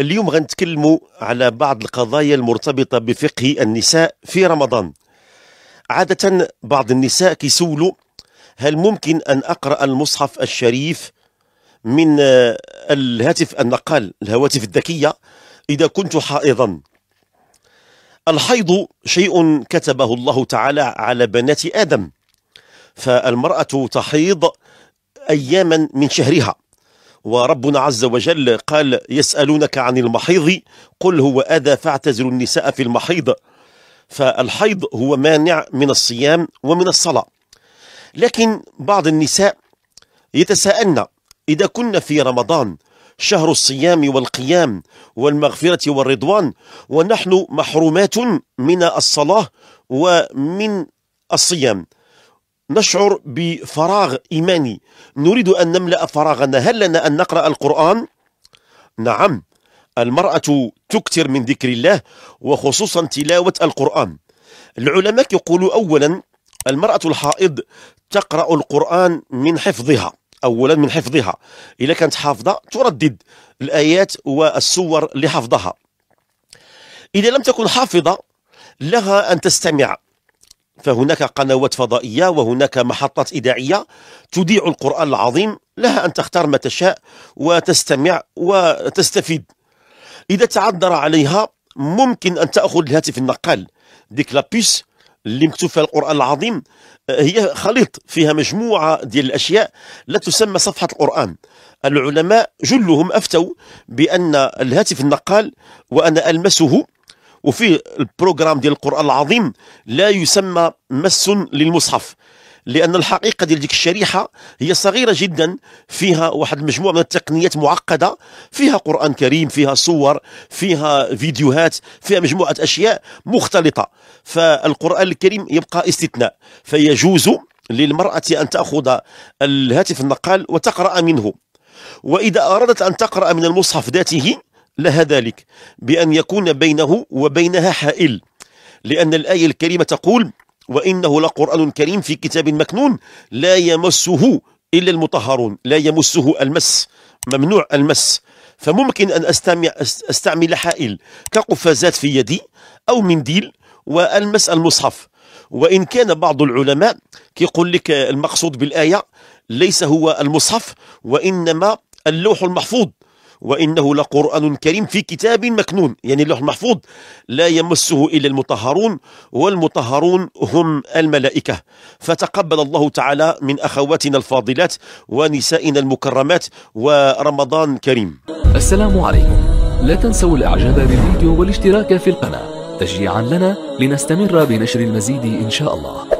اليوم غنتكلموا على بعض القضايا المرتبطة بفقه النساء في رمضان عادة بعض النساء كيسولوا هل ممكن أن أقرأ المصحف الشريف من آه، الهاتف النقال الهواتف الذكية إذا كنت حائضا الحيض شيء كتبه الله تعالى على بنات آدم فالمرأة تحيض أياما من شهرها وربنا عز وجل قال يسألونك عن المحيض قل هو أذى فاعتزلوا النساء في المحيض فالحيض هو مانع من الصيام ومن الصلاة لكن بعض النساء يتساءلن إذا كنا في رمضان شهر الصيام والقيام والمغفرة والرضوان ونحن محرومات من الصلاة ومن الصيام نشعر بفراغ إيماني نريد أن نملأ فراغنا هل لنا أن نقرأ القرآن؟ نعم المرأة تكثر من ذكر الله وخصوصا تلاوة القرآن العلماء يقولوا أولا المرأة الحائض تقرأ القرآن من حفظها أولا من حفظها إذا كانت حافظة تردد الآيات والسور لحفظها إذا لم تكن حافظة لها أن تستمع فهناك قنوات فضائية وهناك محطات إذاعية تذيع القرآن العظيم لها أن تختار ما تشاء وتستمع وتستفيد إذا تعذر عليها ممكن أن تأخذ الهاتف النقال ديك لابيس اللي مكتوب فيها القرآن العظيم آه، هي خليط فيها مجموعة ديال الأشياء لا تسمى صفحة القرآن العلماء جلهم أفتوا بأن الهاتف النقال وأنا ألمسه وفيه البروغرام ديال القران العظيم لا يسمى مس للمصحف لان الحقيقه ديال ديك الشريحه هي صغيره جدا فيها واحد المجموعه من التقنيات معقده فيها قران كريم فيها صور فيها فيديوهات فيها مجموعه اشياء مختلطه فالقران الكريم يبقى استثناء فيجوز للمراه ان تاخذ الهاتف النقال وتقرا منه واذا ارادت ان تقرا من المصحف ذاته لها ذلك بأن يكون بينه وبينها حائل لأن الآية الكريمة تقول وإنه لقرآن كريم في كتاب مكنون لا يمسه إلا المطهرون لا يمسه المس ممنوع المس فممكن أن أستعمل حائل كقفازات في يدي أو منديل وألمس المصحف وإن كان بعض العلماء كيقول لك المقصود بالآية ليس هو المصحف وإنما اللوح المحفوظ وإنه لقرآن كريم في كتاب مكنون يعني اللوح المحفوظ لا يمسه إلا المطهرون والمطهرون هم الملائكة فتقبل الله تعالى من أخواتنا الفاضلات ونسائنا المكرمات ورمضان كريم السلام عليكم لا تنسوا الإعجاب بالفيديو والاشتراك في القناة تشجيعا لنا لنستمر بنشر المزيد إن شاء الله